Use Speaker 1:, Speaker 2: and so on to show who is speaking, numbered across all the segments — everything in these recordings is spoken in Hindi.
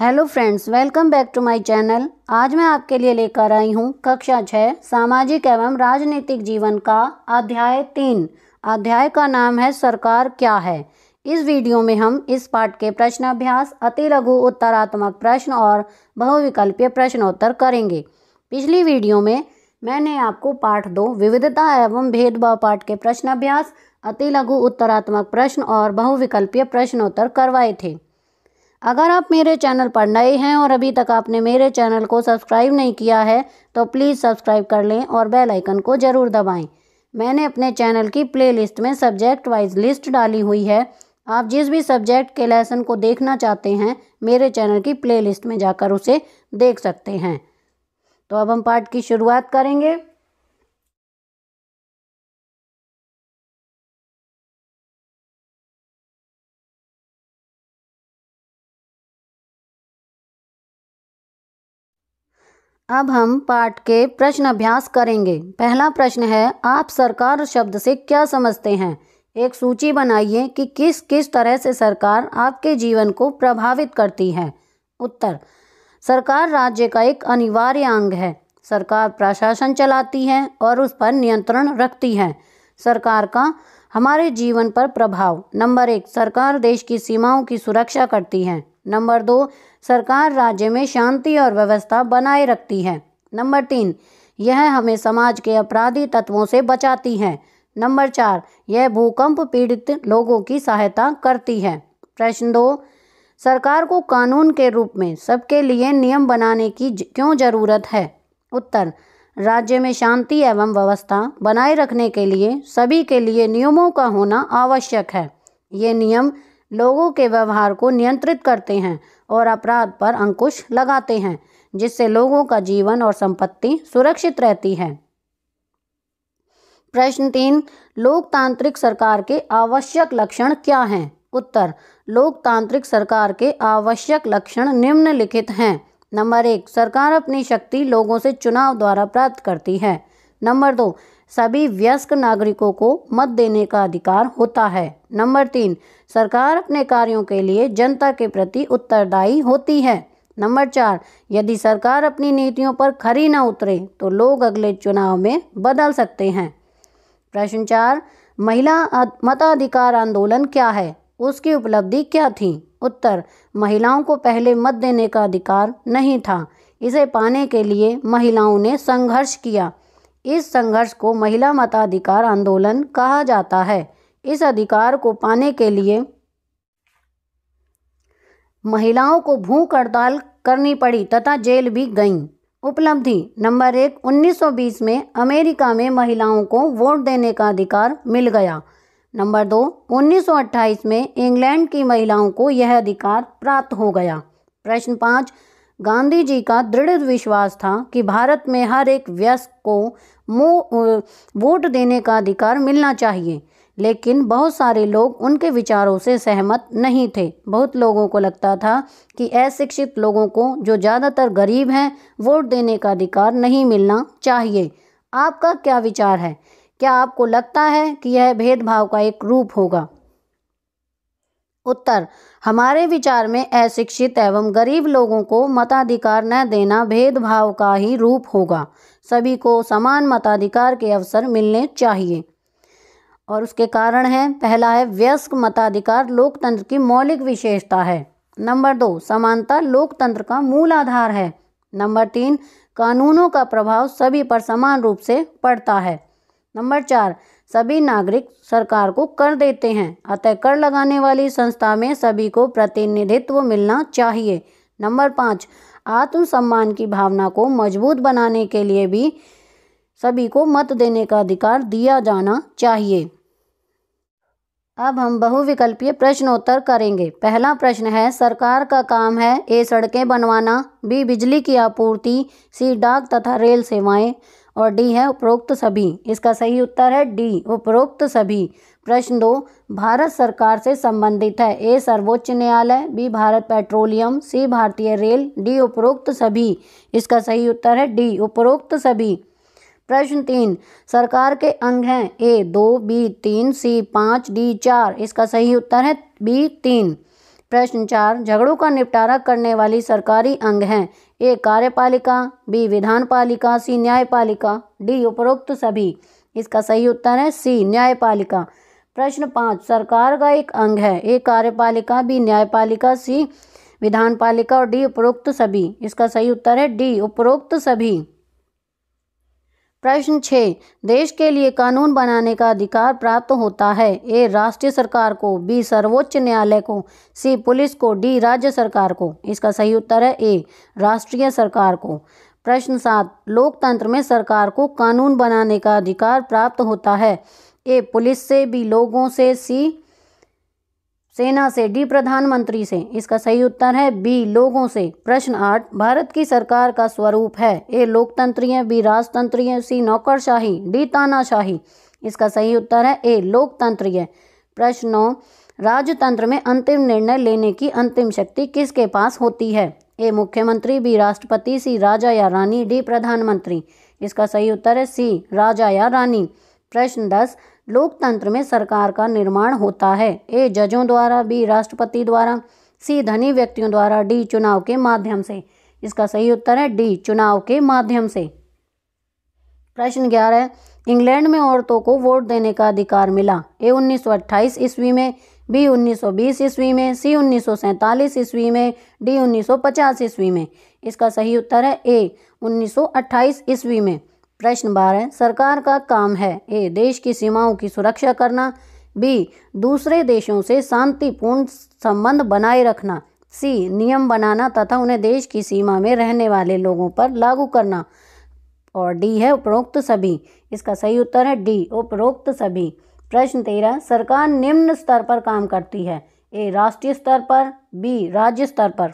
Speaker 1: Hello friends welcome back to my channel आज मैं आपके लिए लेकर आई हूँ कक्षा छः सामाजिक एवं राजनीतिक जीवन का अध्याय तीन अध्याय का नाम है सरकार क्या है इस वीडियो में हम इस पाठ के प्रश्न अभ्यास अति लघु उत्तरात्मक प्रश्न और बहुविकल्पीय प्रश्नोत्तर करेंगे पिछली वीडियो में मैंने आपको पाठ दो विविधता एवं भेदभाव पाठ के प्रश्न अभ्यास अति लघु उत्तरात्मक प्रश्न और बहुविकल्पीय प्रश्नोत्तर करवाए थे अगर आप मेरे चैनल पर नए हैं और अभी तक आपने मेरे चैनल को सब्सक्राइब नहीं किया है तो प्लीज़ सब्सक्राइब कर लें और बेल आइकन को ज़रूर दबाएं। मैंने अपने चैनल की प्लेलिस्ट में सब्जेक्ट वाइज लिस्ट डाली हुई है आप जिस भी सब्जेक्ट के लेसन को देखना चाहते हैं मेरे चैनल की प्ले में जाकर उसे देख सकते हैं तो अब हम पाठ की शुरुआत करेंगे अब हम पाठ के प्रश्न अभ्यास करेंगे पहला प्रश्न है आप सरकार शब्द से क्या समझते हैं एक सूची बनाइए कि किस किस तरह से सरकार आपके जीवन को प्रभावित करती है उत्तर सरकार राज्य का एक अनिवार्य अंग है सरकार प्रशासन चलाती है और उस पर नियंत्रण रखती है सरकार का हमारे जीवन पर प्रभाव नंबर एक सरकार देश की सीमाओं की सुरक्षा करती है नंबर दो सरकार राज्य में शांति और व्यवस्था बनाए रखती है नंबर तीन यह हमें समाज के अपराधी तत्वों से बचाती है नंबर चार यह भूकंप पीड़ित लोगों की सहायता करती है प्रश्न दो सरकार को कानून के रूप में सबके लिए नियम बनाने की क्यों ज़रूरत है उत्तर राज्य में शांति एवं व्यवस्था बनाए रखने के लिए सभी के लिए नियमों का होना आवश्यक है ये नियम लोगों के व्यवहार को नियंत्रित करते हैं और अपराध पर अंकुश लगाते हैं जिससे लोगों का जीवन और संपत्ति सुरक्षित रहती है प्रश्न तीन लोकतांत्रिक सरकार के आवश्यक लक्षण क्या हैं उत्तर लोकतांत्रिक सरकार के आवश्यक लक्षण निम्नलिखित हैं नंबर एक सरकार अपनी शक्ति लोगों से चुनाव द्वारा प्राप्त करती है नंबर दो सभी व्यस्क नागरिकों को मत देने का अधिकार होता है नंबर तीन सरकार अपने कार्यों के लिए जनता के प्रति उत्तरदायी होती है नंबर चार यदि सरकार अपनी नीतियों पर खरी न उतरे तो लोग अगले चुनाव में बदल सकते हैं प्रश्न चार महिला मताधिकार आंदोलन क्या है उसकी उपलब्धि क्या थी उत्तर महिलाओं को पहले मत देने का अधिकार नहीं था इसे पाने के लिए महिलाओं ने संघर्ष किया इस संघर्ष को महिला मताधिकार आंदोलन कहा जाता है इस अधिकार को पाने के लिए महिलाओं को भूख हड़ताल करनी पड़ी तथा जेल भी गई उपलब्धि नंबर एक 1920 में अमेरिका में महिलाओं को वोट देने का अधिकार मिल गया नंबर दो 1928 में इंग्लैंड की महिलाओं को यह अधिकार प्राप्त हो गया प्रश्न पाँच गांधी जी का दृढ़ विश्वास था कि भारत में हर एक व्यस्क को मुँह वोट देने का अधिकार मिलना चाहिए लेकिन बहुत सारे लोग उनके विचारों से सहमत नहीं थे बहुत लोगों को लगता था कि अशिक्षित लोगों को जो ज़्यादातर गरीब हैं वोट देने का अधिकार नहीं मिलना चाहिए आपका क्या विचार है क्या आपको लगता है कि यह भेदभाव का एक रूप होगा उत्तर हमारे विचार में अशिक्षित एवं गरीब लोगों को मताधिकार न देना भेदभाव का ही रूप होगा सभी को समान मताधिकार के अवसर मिलने चाहिए और उसके कारण हैं पहला है व्यस्क मताधिकार लोकतंत्र की मौलिक विशेषता है नंबर दो समानता लोकतंत्र का मूल आधार है नंबर तीन कानूनों का प्रभाव सभी पर समान रूप से पड़ता है नंबर चार सभी नागरिक सरकार को कर देते हैं अतः कर लगाने वाली संस्था में सभी को प्रतिनिधित्व मिलना चाहिए नंबर पाँच आत्मसम्मान की भावना को मजबूत बनाने के लिए भी सभी को मत देने का अधिकार दिया जाना चाहिए अब हम बहुविकल्पीय प्रश्नोत्तर करेंगे पहला प्रश्न है सरकार का काम है ए सड़कें बनवाना बी बिजली की आपूर्ति सी डाक तथा रेल सेवाएं और डी है उपरोक्त सभी इसका सही उत्तर है डी उपरोक्त सभी प्रश्न दो भारत सरकार से संबंधित है ए सर्वोच्च न्यायालय बी भारत पेट्रोलियम सी भारतीय रेल डी उपरोक्त सभी इसका सही उत्तर है डी उपरोक्त सभी प्रश्न तीन सरकार के अंग हैं ए दो बी तीन सी पाँच डी चार इसका सही उत्तर है बी तीन प्रश्न चार झगड़ों का निपटारा करने वाली सरकारी अंग हैं ए कार्यपालिका बी विधानपालिका सी न्यायपालिका डी उपरोक्त सभी इसका सही उत्तर है सी न्यायपालिका प्रश्न पाँच सरकार का एक अंग है ए कार्यपालिका बी न्यायपालिका सी विधानपालिका और डी उपरोक्त सभी इसका सही उत्तर है डी उपरोक्त सभी प्रश्न छः देश के लिए कानून बनाने का अधिकार प्राप्त होता है ए राष्ट्रीय सरकार को बी सर्वोच्च न्यायालय को सी पुलिस को डी राज्य सरकार को इसका सही उत्तर है ए राष्ट्रीय सरकार को प्रश्न सात लोकतंत्र में सरकार को कानून बनाने का अधिकार प्राप्त होता है ए पुलिस से बी लोगों से सी सेना से डी प्रधानमंत्री से इसका सही उत्तर है बी लोगों से प्रश्न आठ भारत की सरकार का स्वरूप है ए लोकतंत्रीय बी राजतंत्रीय सी नौकरशाही डी तानाशाही इसका सही उत्तर है ए लोकतंत्रीय प्रश्न नौ राजतंत्र में अंतिम निर्णय लेने की अंतिम शक्ति किसके पास होती है ए मुख्यमंत्री बी राष्ट्रपति सी राजा या रानी डी प्रधानमंत्री इसका सही उत्तर है सी राजा या रानी प्रश्न दस लोकतंत्र में सरकार का निर्माण होता है ए जजों द्वारा बी राष्ट्रपति द्वारा सी धनी व्यक्तियों द्वारा डी चुनाव के माध्यम से इसका सही उत्तर है डी चुनाव के माध्यम से प्रश्न ग्यारह इंग्लैंड में औरतों को वोट देने का अधिकार मिला ए 1928 ईस्वी में बी 1920 ईस्वी में सी 1947 ईस्वी में डी 1950 ईस्वी में इसका सही उत्तर है ए 1928 ईस्वी में प्रश्न बारह सरकार का काम है ए देश की सीमाओं की सुरक्षा करना बी दूसरे देशों से शांतिपूर्ण संबंध बनाए रखना सी नियम बनाना तथा उन्हें देश की सीमा में रहने वाले लोगों पर लागू करना और डी है उपरोक्त सभी इसका सही उत्तर है डी उपरोक्त सभी प्रश्न तेरह सरकार निम्न स्तर पर काम करती है ए राष्ट्रीय स्तर पर बी राज्य स्तर पर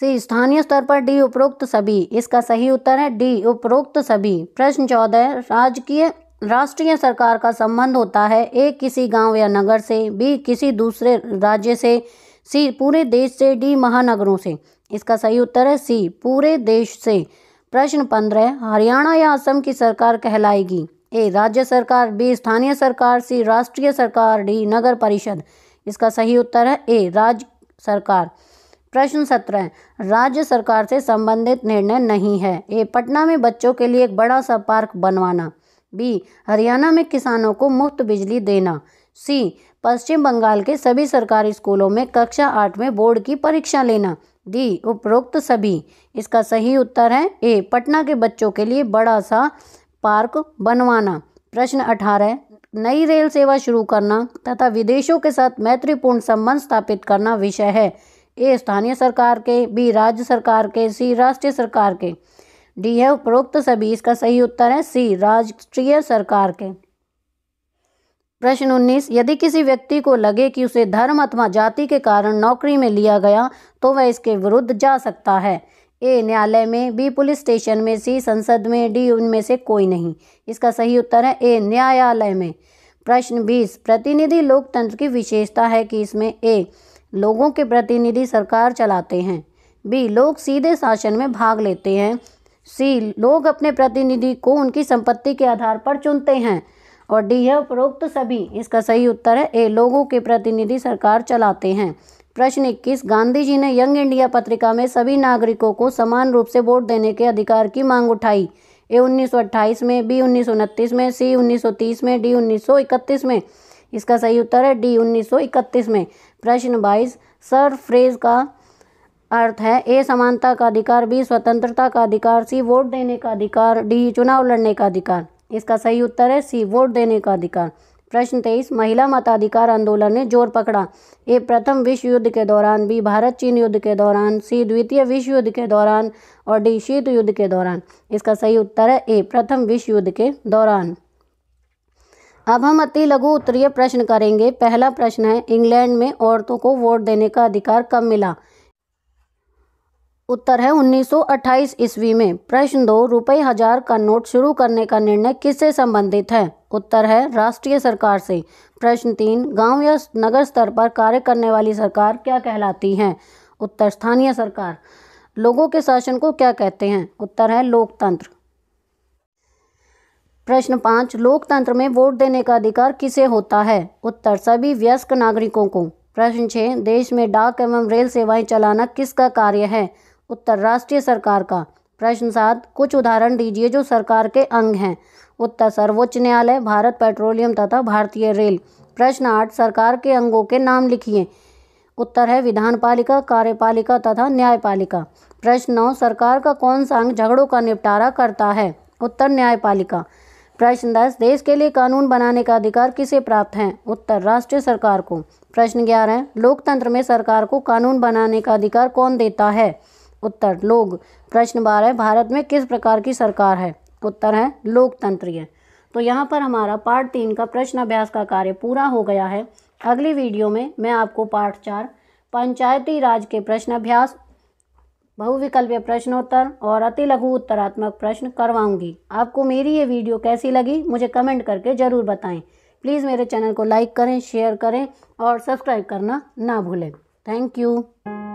Speaker 1: सी स्थानीय स्तर पर डी उपरोक्त सभी इसका सही उत्तर है डी उपरोक्त सभी प्रश्न चौदह राजकीय राष्ट्रीय सरकार का संबंध होता है ए किसी गांव या नगर से बी किसी दूसरे राज्य से सी पूरे देश से डी महानगरों से इसका सही उत्तर है सी पूरे देश से प्रश्न पंद्रह हरियाणा या असम की सरकार कहलाएगी ए राज्य सरकार बी स्थानीय सरकार सी राष्ट्रीय सरकार डी नगर परिषद इसका सही उत्तर है ए राज्य सरकार प्रश्न सत्रह राज्य सरकार से संबंधित निर्णय नहीं है ए पटना में बच्चों के लिए एक बड़ा सा पार्क बनवाना बी हरियाणा में किसानों को मुफ्त बिजली देना सी पश्चिम बंगाल के सभी सरकारी स्कूलों में कक्षा आठ में बोर्ड की परीक्षा लेना डी उपरोक्त सभी इसका सही उत्तर है ए पटना के बच्चों के लिए बड़ा सा पार्क बनवाना प्रश्न अठारह नई रेल सेवा शुरू करना तथा विदेशों के साथ मैत्रीपूर्ण संबंध स्थापित करना विषय है ए स्थानीय सरकार के बी राज्य सरकार के सी राष्ट्रीय सरकार के डी है उपरोक्त सभी इसका सही उत्तर है सी राष्ट्रीय सरकार के प्रश्न उन्नीस यदि किसी व्यक्ति को लगे कि उसे धर्म अथवा जाति के कारण नौकरी में लिया गया तो वह इसके विरुद्ध जा सकता है ए न्यायालय में बी पुलिस स्टेशन में सी संसद में डी उनमें से कोई नहीं इसका सही उत्तर है ए न्यायालय में प्रश्न बीस प्रतिनिधि लोकतंत्र की विशेषता है कि इसमें ए लोगों के प्रतिनिधि सरकार चलाते हैं बी लोग सीधे शासन में भाग लेते हैं सी लोग अपने प्रतिनिधि को उनकी संपत्ति के आधार पर चुनते हैं और डी है उपरोक्त सभी इसका सही उत्तर है ए लोगों के प्रतिनिधि सरकार चलाते हैं प्रश्न इक्कीस गांधी जी ने यंग इंडिया पत्रिका में सभी नागरिकों को समान रूप से वोट देने के अधिकार की मांग उठाई ए उन्नीस में बी उन्नीस में सी उन्नीस में डी उन्नीस में इसका सही उत्तर है डी उन्नीस में प्रश्न बाईस सर फ्रेज का अर्थ है ए समानता का अधिकार बी स्वतंत्रता का अधिकार सी वोट देने का अधिकार डी चुनाव लड़ने का अधिकार इसका सही उत्तर है सी वोट देने का अधिकार प्रश्न तेईस महिला मताधिकार आंदोलन ने जोर पकड़ा ए प्रथम विश्व युद्ध के दौरान बी भारत चीन युद्ध के दौरान सी द्वितीय विश्व युद्ध के दौरान और डी शीत युद्ध के दौरान इसका सही उत्तर है ए प्रथम विश्व युद्ध के दौरान अब हम अति लघु उत्तरीय प्रश्न करेंगे पहला प्रश्न है इंग्लैंड में औरतों को वोट देने का अधिकार कब मिला उत्तर है 1928 ईस्वी में प्रश्न दो रुपये हजार का नोट शुरू करने का निर्णय किससे संबंधित है उत्तर है राष्ट्रीय सरकार से प्रश्न तीन गांव या नगर स्तर पर कार्य करने वाली सरकार क्या कहलाती है उत्तर स्थानीय सरकार लोगों के शासन को क्या कहते हैं उत्तर है लोकतंत्र प्रश्न पाँच लोकतंत्र में वोट देने का अधिकार किसे होता है उत्तर सभी व्यस्क नागरिकों को प्रश्न छः देश में डाक एवं रेल सेवाएं चलाना किसका कार्य है उत्तर राष्ट्रीय सरकार का प्रश्न सात कुछ उदाहरण दीजिए जो सरकार के अंग हैं उत्तर सर्वोच्च न्यायालय भारत पेट्रोलियम तथा भारतीय रेल प्रश्न आठ सरकार के अंगों के नाम लिखिए उत्तर है विधान पालिका कार्यपालिका तथा न्यायपालिका प्रश्न नौ सरकार का कौन सा अंग झगड़ों का निपटारा करता है उत्तर न्यायपालिका प्रश्न दस देश के लिए कानून बनाने का अधिकार किसे प्राप्त है उत्तर राष्ट्रीय सरकार को प्रश्न ग्यारह लोकतंत्र में सरकार को कानून बनाने का अधिकार कौन देता है उत्तर लोग प्रश्न बारह भारत में किस प्रकार की सरकार है उत्तर है लोकतंत्रीय तो यहाँ पर हमारा पार्ट तीन का प्रश्न अभ्यास का कार्य पूरा हो गया है अगली वीडियो में मैं आपको पार्ट चार पंचायती राज के प्रश्न अभ्यास बहुविकल्पीय प्रश्नोत्तर और अति लघु उत्तरात्मक प्रश्न करवाऊंगी आपको मेरी ये वीडियो कैसी लगी मुझे कमेंट करके ज़रूर बताएं प्लीज़ मेरे चैनल को लाइक करें शेयर करें और सब्सक्राइब करना ना भूलें थैंक यू